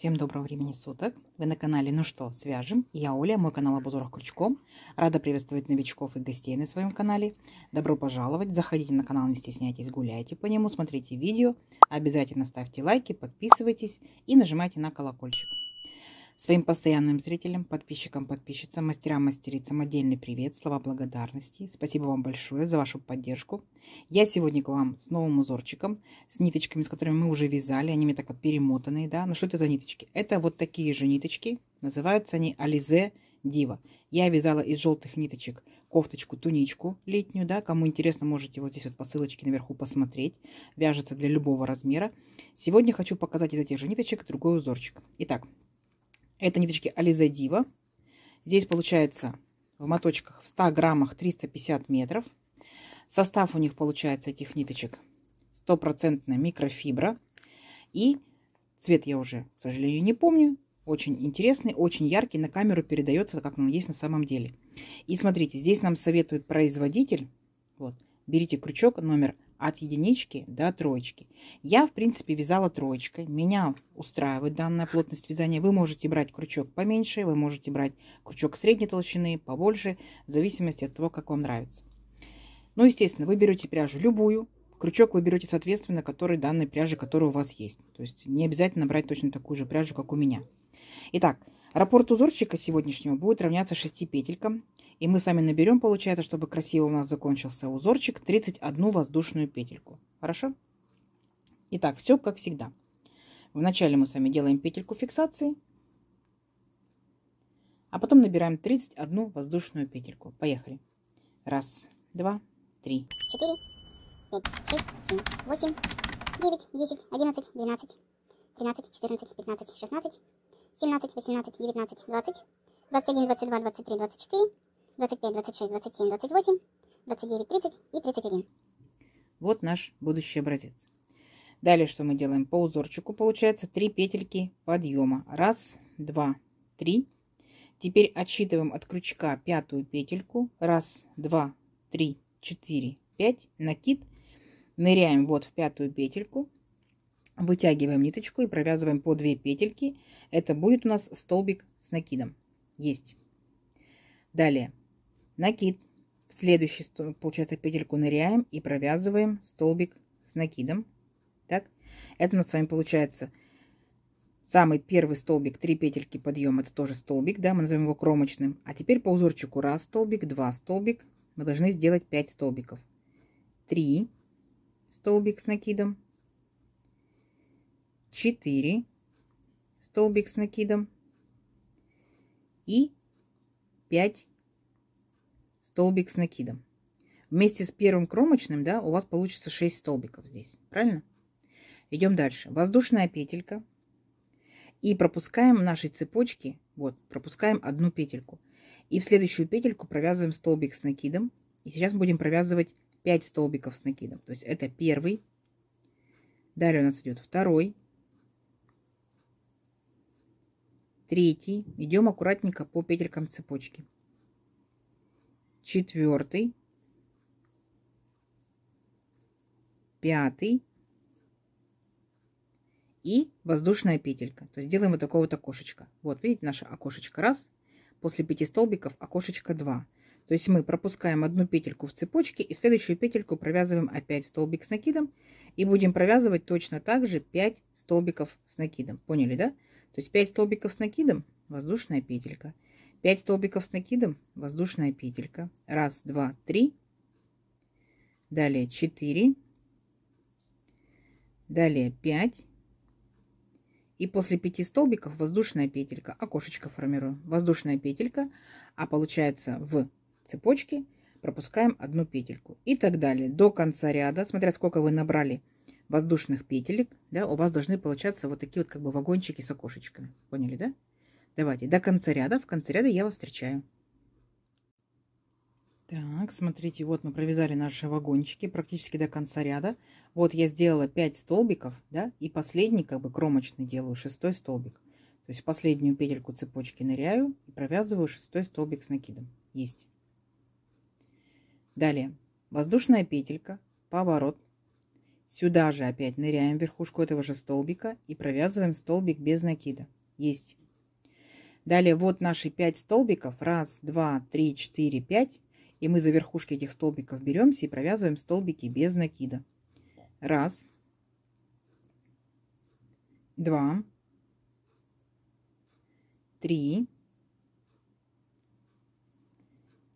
Всем доброго времени суток. Вы на канале «Ну что, свяжем?» Я Оля, мой канал об крючком. Рада приветствовать новичков и гостей на своем канале. Добро пожаловать. Заходите на канал, не стесняйтесь, гуляйте по нему, смотрите видео. Обязательно ставьте лайки, подписывайтесь и нажимайте на колокольчик. Своим постоянным зрителям, подписчикам, подписчицам, мастерам, мастерицам отдельный привет, слова благодарности. Спасибо вам большое за вашу поддержку. Я сегодня к вам с новым узорчиком, с ниточками, с которыми мы уже вязали. Они мне так вот перемотанные, да. Но ну, что это за ниточки? Это вот такие же ниточки. Называются они Ализе Дива. Я вязала из желтых ниточек кофточку, туничку летнюю, да, кому интересно, можете вот здесь вот по ссылочке наверху посмотреть, вяжется для любого размера. Сегодня хочу показать из этих же ниточек другой узорчик. Итак, это ниточки Ализе Дива. Здесь получается в моточках в 100 граммах 350 метров. Состав у них получается этих ниточек стопроцентная микрофибра. И цвет я уже, к сожалению, не помню. Очень интересный, очень яркий. На камеру передается, как он есть на самом деле. И смотрите, здесь нам советует производитель. Вот, берите крючок номер от единички до троечки. Я, в принципе, вязала троечкой. Меня устраивает данная плотность вязания. Вы можете брать крючок поменьше, вы можете брать крючок средней толщины, побольше, в зависимости от того, как вам нравится. Ну, естественно, вы берете пряжу любую, крючок вы берете, соответственно, который данной пряжи, которая у вас есть. То есть не обязательно брать точно такую же пряжу, как у меня. Итак, раппорт узорчика сегодняшнего будет равняться 6 петелькам. И мы сами наберем, получается, чтобы красиво у нас закончился узорчик, 31 воздушную петельку. Хорошо? Итак, все как всегда. Вначале мы сами делаем петельку фиксации, а потом набираем 31 воздушную петельку. Поехали. Раз, два, три, четыре, пять, шесть, семь, восемь, девять, десять, одиннадцать, двенадцать, тринадцать, четырнадцать, пятнадцать, шестнадцать, семнадцать, восемнадцать, девятнадцать, двадцать, двадцать один, двадцать два, двадцать три, двадцать четыре, 25, 26, 27, 28, 29, 30 и 31. Вот наш будущий образец. Далее что мы делаем? По узорчику получается 3 петельки подъема. Раз, два, три. Теперь отсчитываем от крючка пятую петельку. Раз, два, три, четыре, пять. Накид. Ныряем вот в пятую петельку. Вытягиваем ниточку и провязываем по 2 петельки. Это будет у нас столбик с накидом. Есть. Далее Накид. В следующий, получается, петельку ныряем и провязываем столбик с накидом. Так, это у нас с вами получается самый первый столбик, 3 петельки подъем, это тоже столбик, да, мы назовем его кромочным. А теперь по узорчику 1 столбик, 2 столбик, мы должны сделать 5 столбиков. 3 столбик с накидом, 4 столбик с накидом и 5 столбик с накидом. Вместе с первым кромочным, да, у вас получится 6 столбиков здесь, правильно? Идем дальше. Воздушная петелька. И пропускаем в нашей цепочке, вот, пропускаем одну петельку. И в следующую петельку провязываем столбик с накидом. И сейчас будем провязывать 5 столбиков с накидом. То есть это первый. Далее у нас идет второй. Третий. Идем аккуратненько по петелькам цепочки четвертый, пятый и воздушная петелька. То есть делаем вот такое вот окошечко. Вот, видите, наше окошечко раз, после пяти столбиков окошечко 2. То есть мы пропускаем одну петельку в цепочке и в следующую петельку провязываем опять столбик с накидом и будем провязывать точно так же 5 столбиков с накидом. Поняли, да? То есть 5 столбиков с накидом, воздушная петелька. 5 столбиков с накидом, воздушная петелька. Раз, два, три. Далее 4. Далее 5. И после 5 столбиков воздушная петелька. Окошечко формирую, Воздушная петелька. А получается в цепочке пропускаем одну петельку. И так далее. До конца ряда, смотря сколько вы набрали воздушных петелек, да, у вас должны получаться вот такие вот как бы вагончики с окошечками. Поняли, да? Давайте до конца ряда. В конце ряда я вас встречаю. Так, смотрите, вот мы провязали наши вагончики практически до конца ряда. Вот я сделала 5 столбиков, да, и последний как бы кромочный делаю, шестой столбик. То есть последнюю петельку цепочки ныряю и провязываю шестой столбик с накидом. Есть. Далее, воздушная петелька, поворот. Сюда же опять ныряем верхушку этого же столбика и провязываем столбик без накида. Есть. Далее вот наши 5 столбиков. Раз, два, три, четыре, пять. И мы за верхушки этих столбиков беремся и провязываем столбики без накида. Раз, два, три,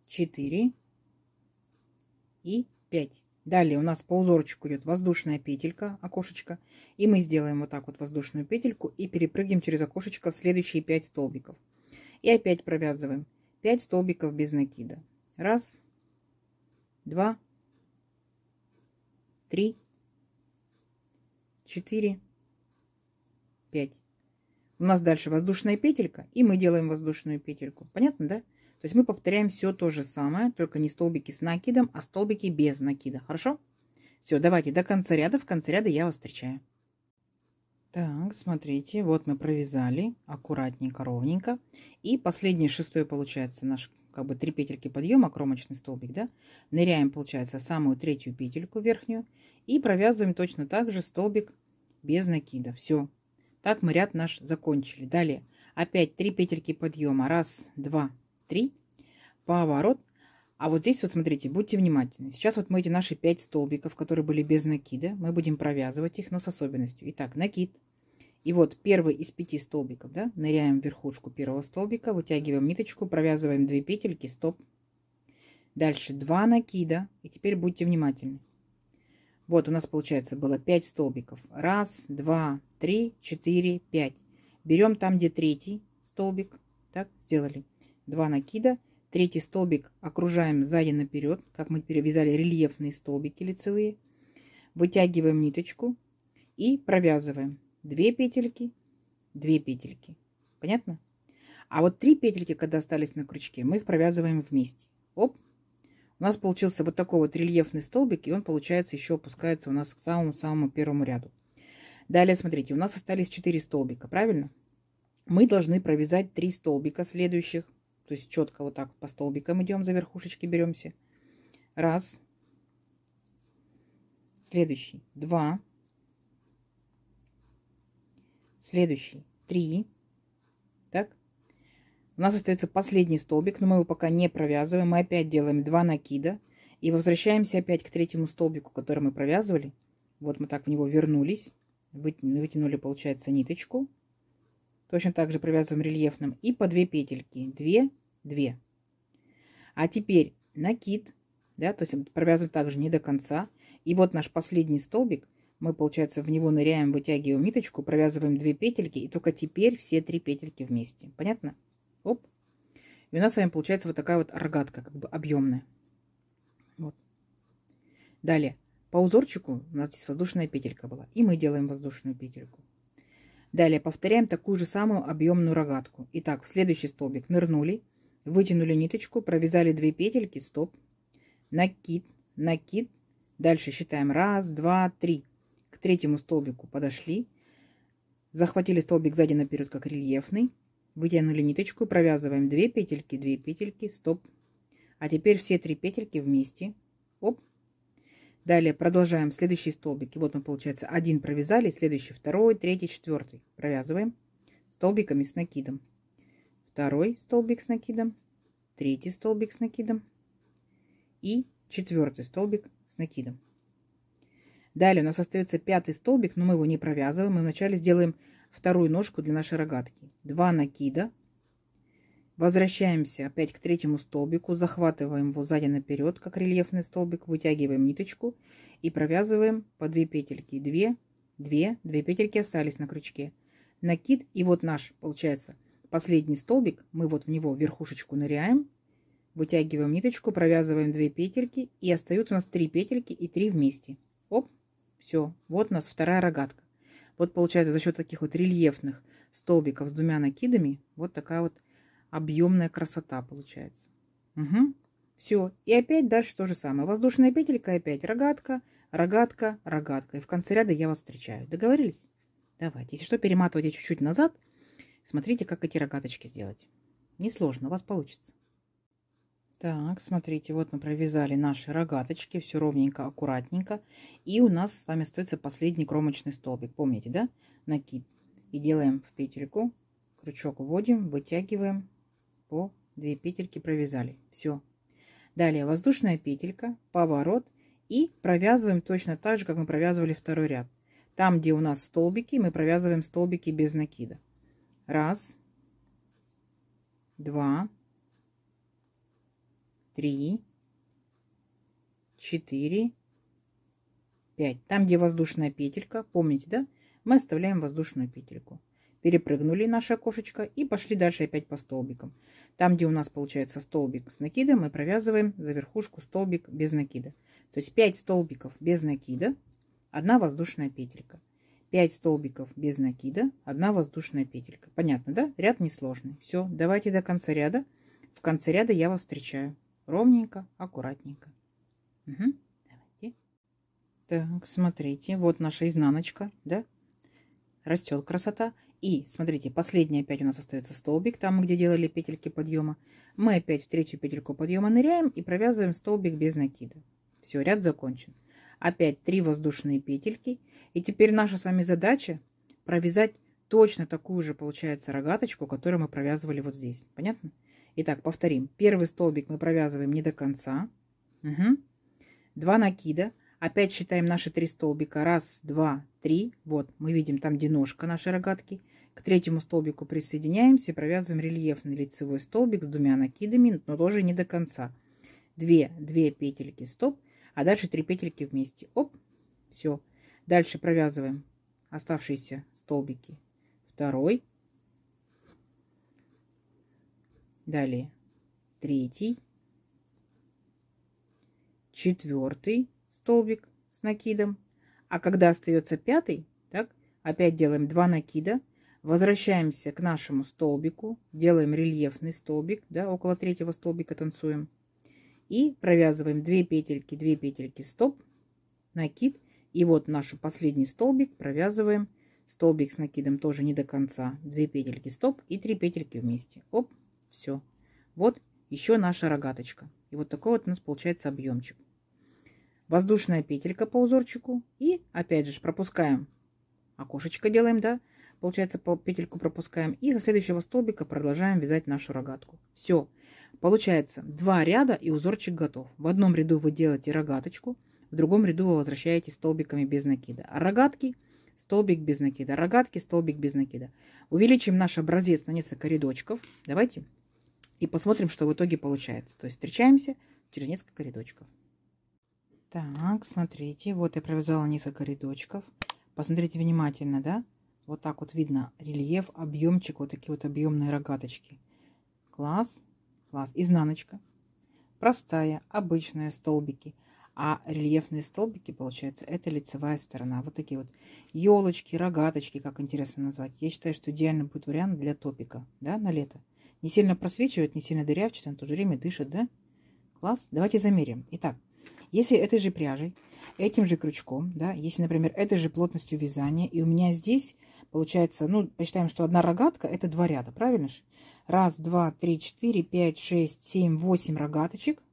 четыре и пять. Далее у нас по узорчику идет воздушная петелька, окошечко. И мы сделаем вот так вот воздушную петельку и перепрыгиваем через окошечко в следующие 5 столбиков. И опять провязываем 5 столбиков без накида. Раз, два, три, четыре, пять. У нас дальше воздушная петелька, и мы делаем воздушную петельку. Понятно, да? То есть мы повторяем все то же самое, только не столбики с накидом, а столбики без накида. Хорошо? Все, давайте до конца ряда. В конце ряда я вас встречаю. Так, смотрите, вот мы провязали аккуратненько, ровненько. И последнее шестое получается наш как бы три петельки подъема, кромочный столбик, да. Ныряем, получается, в самую третью петельку верхнюю. И провязываем точно так же столбик без накида. Все. Так мы ряд наш закончили. Далее опять три петельки подъема. Раз, два, 3, поворот. А вот здесь вот смотрите, будьте внимательны. Сейчас вот мы эти наши 5 столбиков, которые были без накида, мы будем провязывать их, но с особенностью. Итак, накид. И вот первый из пяти столбиков, да, ныряем в верхушку первого столбика, вытягиваем ниточку, провязываем 2 петельки, стоп. Дальше 2 накида. И теперь будьте внимательны. Вот у нас получается было 5 столбиков. Раз, два, три, четыре, пять. Берем там, где третий столбик. Так, сделали два накида, третий столбик окружаем сзади наперед, как мы перевязали рельефные столбики лицевые, вытягиваем ниточку и провязываем 2 петельки, 2 петельки. Понятно? А вот три петельки, когда остались на крючке, мы их провязываем вместе. Оп! У нас получился вот такой вот рельефный столбик, и он, получается, еще опускается у нас к самому-самому первому ряду. Далее, смотрите, у нас остались 4 столбика, правильно? Мы должны провязать 3 столбика следующих то есть четко вот так по столбикам идем, за верхушечки беремся. Раз. Следующий. Два. Следующий. Три. Так. У нас остается последний столбик, но мы его пока не провязываем. Мы опять делаем два накида. И возвращаемся опять к третьему столбику, который мы провязывали. Вот мы так в него вернулись. Вытянули, получается, ниточку. Точно так же провязываем рельефным. И по 2 петельки. 2, 2. А теперь накид. Да, то есть провязываем также не до конца. И вот наш последний столбик. Мы, получается, в него ныряем, вытягиваем ниточку, провязываем 2 петельки. И только теперь все три петельки вместе. Понятно? Оп. И у нас с вами получается вот такая вот рогатка, как бы объемная. Вот. Далее. По узорчику у нас здесь воздушная петелька была. И мы делаем воздушную петельку. Далее повторяем такую же самую объемную рогатку. Итак, в следующий столбик нырнули, вытянули ниточку, провязали 2 петельки, стоп, накид, накид. Дальше считаем 1, 2, 3. К третьему столбику подошли, захватили столбик сзади наперед, как рельефный, вытянули ниточку, провязываем 2 петельки, 2 петельки, стоп. А теперь все 3 петельки вместе Далее продолжаем следующие столбики. Вот мы, получается, один провязали, следующий второй, третий, четвертый. Провязываем столбиками с накидом. Второй столбик с накидом, третий столбик с накидом и четвертый столбик с накидом. Далее у нас остается пятый столбик, но мы его не провязываем. Мы вначале сделаем вторую ножку для нашей рогатки. Два накида, Возвращаемся опять к третьему столбику, захватываем его сзади наперед, как рельефный столбик, вытягиваем ниточку и провязываем по 2 петельки. 2, 2, 2 петельки остались на крючке. Накид и вот наш, получается, последний столбик, мы вот в него верхушечку ныряем, вытягиваем ниточку, провязываем 2 петельки и остаются у нас 3 петельки и 3 вместе. Оп, все, вот у нас вторая рогатка. Вот получается за счет таких вот рельефных столбиков с двумя накидами вот такая вот объемная красота получается. Угу. Все. И опять дальше то же самое. Воздушная петелька, опять рогатка, рогатка, рогатка. И в конце ряда я вас встречаю. Договорились? Давайте. Если что, перематывайте чуть-чуть назад. Смотрите, как эти рогаточки сделать. Несложно, у вас получится. Так, смотрите, вот мы провязали наши рогаточки, все ровненько, аккуратненько. И у нас с вами остается последний кромочный столбик, помните, да? Накид. И делаем в петельку, крючок вводим, вытягиваем, по 2 петельки провязали. Все. Далее воздушная петелька, поворот и провязываем точно так же, как мы провязывали второй ряд. Там, где у нас столбики, мы провязываем столбики без накида. Раз, два, три, четыре, пять. Там, где воздушная петелька, помните, да? Мы оставляем воздушную петельку перепрыгнули наша кошечка и пошли дальше опять по столбикам. Там, где у нас получается столбик с накидом, мы провязываем за верхушку столбик без накида. То есть 5 столбиков без накида, 1 воздушная петелька. 5 столбиков без накида, 1 воздушная петелька. Понятно, да? Ряд несложный. Все, давайте до конца ряда. В конце ряда я вас встречаю. Ровненько, аккуратненько. Угу. Давайте. Так, смотрите, вот наша изнаночка, да? Растет красота. И, смотрите, последний опять у нас остается столбик, там, где делали петельки подъема. Мы опять в третью петельку подъема ныряем и провязываем столбик без накида. Все, ряд закончен. Опять три воздушные петельки. И теперь наша с вами задача провязать точно такую же, получается, рогаточку, которую мы провязывали вот здесь. Понятно? Итак, повторим. Первый столбик мы провязываем не до конца. Угу. 2 накида. Опять считаем наши три столбика. Раз, два, три. Вот, мы видим там, где ножка нашей рогатки. К третьему столбику присоединяемся, провязываем рельефный лицевой столбик с двумя накидами, но тоже не до конца. Две, две петельки, стоп, а дальше три петельки вместе. Оп, все. Дальше провязываем оставшиеся столбики. Второй. Далее третий. Четвертый столбик с накидом. А когда остается пятый, так, опять делаем 2 накида. Возвращаемся к нашему столбику, делаем рельефный столбик, да, около третьего столбика танцуем. И провязываем 2 петельки, 2 петельки, стоп, накид. И вот наш последний столбик провязываем. Столбик с накидом тоже не до конца. 2 петельки, стоп и 3 петельки вместе. Оп, все. Вот еще наша рогаточка. И вот такой вот у нас получается объемчик воздушная петелька по узорчику. И опять же пропускаем окошечко делаем, да, получается по петельку пропускаем. И со следующего столбика продолжаем вязать нашу рогатку. Все. Получается два ряда и узорчик готов. В одном ряду вы делаете рогаточку, в другом ряду вы возвращаете столбиками без накида. А рогатки столбик без накида, рогатки, столбик без накида. Увеличим наш образец на несколько рядочков. Давайте. И посмотрим, что в итоге получается. То есть встречаемся через несколько рядочков. Так, смотрите, вот я провязала несколько рядочков. Посмотрите внимательно, да? Вот так вот видно рельеф, объемчик, вот такие вот объемные рогаточки. Класс, класс. Изнаночка. Простая, обычные столбики. А рельефные столбики, получается, это лицевая сторона. Вот такие вот елочки, рогаточки, как интересно назвать. Я считаю, что идеально будет вариант для топика, да, на лето. Не сильно просвечивает, не сильно дырявчатый, но в то же время дышит, да? Класс. Давайте замерим. Итак, если этой же пряжей, этим же крючком, да, если, например, этой же плотностью вязания, и у меня здесь получается, ну, посчитаем, что одна рогатка это два ряда, правильно же? Раз, два, три, четыре, пять, шесть, семь, восемь рогаточек.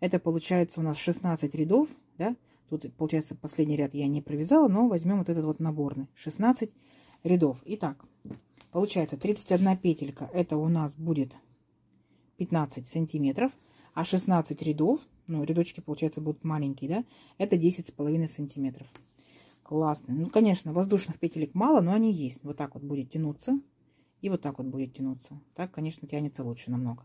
Это получается у нас 16 рядов, да? Тут, получается, последний ряд я не провязала, но возьмем вот этот вот наборный. 16 рядов. Итак, получается 31 петелька, это у нас будет 15 сантиметров, а 16 рядов ну, рядочки, получается, будут маленькие, да, это 10,5 сантиметров. Классно. Ну, конечно, воздушных петелек мало, но они есть. Вот так вот будет тянуться и вот так вот будет тянуться. Так, конечно, тянется лучше намного.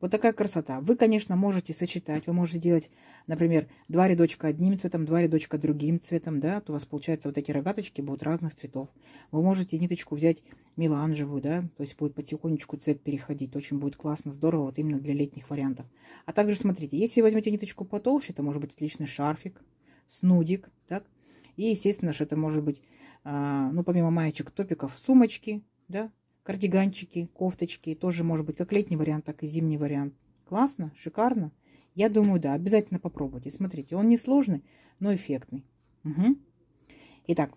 Вот такая красота. Вы, конечно, можете сочетать. Вы можете делать, например, два рядочка одним цветом, два рядочка другим цветом, да, то у вас получается вот эти рогаточки будут разных цветов. Вы можете ниточку взять меланжевую, да, то есть будет потихонечку цвет переходить. Очень будет классно, здорово, вот именно для летних вариантов. А также, смотрите, если возьмете ниточку потолще, это может быть отличный шарфик, снудик, так. И, естественно, что это может быть, а, ну, помимо маечек, топиков, сумочки, да, кардиганчики, кофточки, тоже может быть как летний вариант, так и зимний вариант. Классно, шикарно. Я думаю, да, обязательно попробуйте. Смотрите, он не сложный, но эффектный. Угу. Итак,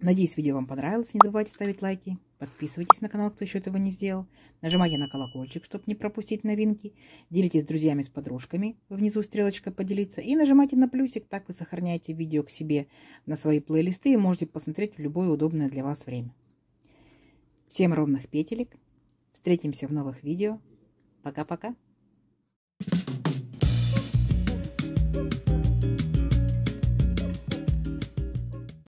надеюсь, видео вам понравилось. Не забывайте ставить лайки. Подписывайтесь на канал, кто еще этого не сделал. Нажимайте на колокольчик, чтобы не пропустить новинки. Делитесь с друзьями, с подружками. Внизу стрелочка «Поделиться». И нажимайте на плюсик. Так вы сохраняете видео к себе на свои плейлисты и можете посмотреть в любое удобное для вас время. 7 ровных петелек. Встретимся в новых видео. Пока-пока.